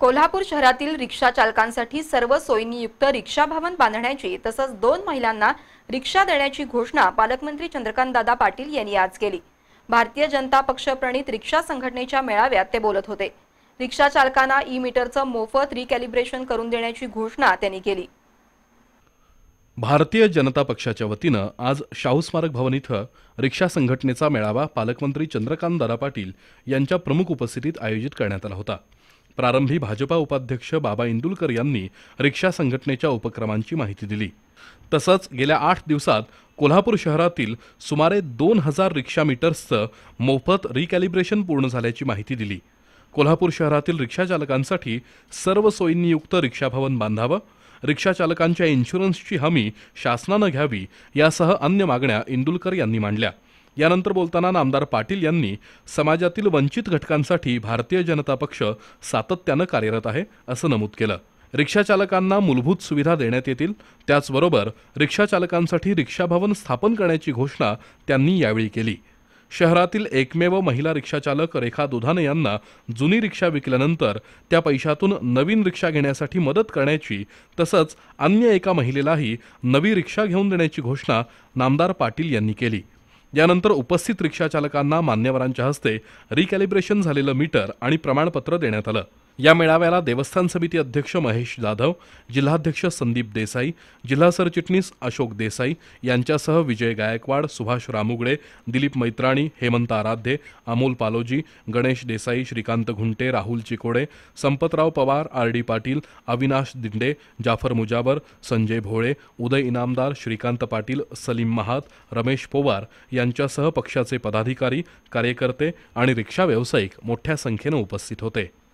कोल्हापूर शहरातील रिक्षा चालकांसाठी सर्व सोयींनीयुक्त रिक्षा भवन बांधण्याची तसंच दोन महिलांना रिक्षा देण्याची घोषणा पालकमंत्री चंद्रकांतदादा पाटील यांनी आज केली भारतीय जनता पक्ष प्रणित रिक्षा संघटनेच्या मेळाव्यात ते बोलत होते रिक्षा चालकांना ई मीटरचं मोफत रिकॅलिब्रेशन करून देण्याची घोषणा त्यांनी केली भारतीय जनता पक्षाच्या वतीनं आज शाहू स्मारक भवन इथं रिक्षा संघटनेचा मेळावा पालकमंत्री चंद्रकांत दादा पाटील यांच्या प्रमुख उपस्थितीत आयोजित करण्यात आला होता प्रारंभी भाजपा उपाध्यक्ष बाबा इंदुलकर यांनी रिक्षा संघटनेच्या उपक्रमांची माहिती दिली तसंच गेल्या आठ दिवसात कोल्हापूर शहरातील सुमारे दोन हजार रिक्षा मीटर्सचं मोफत रिकॅलिब्रेशन पूर्ण झाल्याची माहिती दिली कोल्हापूर शहरातील रिक्षाचालकांसाठी सर्व सोयींनीयुक्त रिक्षाभवन बांधावं रिक्षाचालकांच्या इन्शुरन्सची हमी शासनानं घ्यावी यासह अन्य मागण्या इंदुलकर यांनी मांडल्या यानंतर बोलताना नामदार पाटील यांनी समाजातील वंचित घटकांसाठी भारतीय जनता पक्ष सातत्यानं कार्यरत आहे असं नमूद केलं रिक्षाचालकांना मूलभूत सुविधा देण्यात येतील त्याचबरोबर रिक्षाचालकांसाठी रिक्षाभवन स्थापन करण्याची घोषणा त्यांनी यावेळी केली शहरातील एकमेव महिला रिक्षाचालक रेखा दुधाने यांना जुनी रिक्षा विकल्यानंतर त्या पैशातून नवीन रिक्षा घेण्यासाठी मदत करण्याची तसंच अन्य एका महिलेलाही नवी रिक्षा घेऊन देण्याची घोषणा नामदार पाटील यांनी केली यानंतर उपस्थित रिक्षाचालकांना मान्यवरांच्या हस्ते रिकॅलिब्रेशन झालेलं मीटर आणि प्रमाणपत्र देण्यात आलं या मेळाव्याला देवस्थान समिती अध्यक्ष महेश जाधव जिल्हाध्यक्ष संदीप देसाई जिल्हा सरचिटणीस अशोक देसाई यांच्यासह विजय गायकवाड सुभाष रामुगडे दिलीप मैत्राणी हेमंत आराध्ये अमोल पालोजी गणेश देसाई श्रीकांत घुंटे राहुल चिकोडे संपतराव पवार आर डी पाटील अविनाश दिंडे जाफर मुजाबर संजय भोळे उदय इनामदार श्रीकांत पाटील सलीम महात रमेश पोवार यांच्यासह पक्षाचे पदाधिकारी कार्यकर्ते आणि रिक्षा व्यावसायिक मोठ्या संख्येनं उपस्थित होते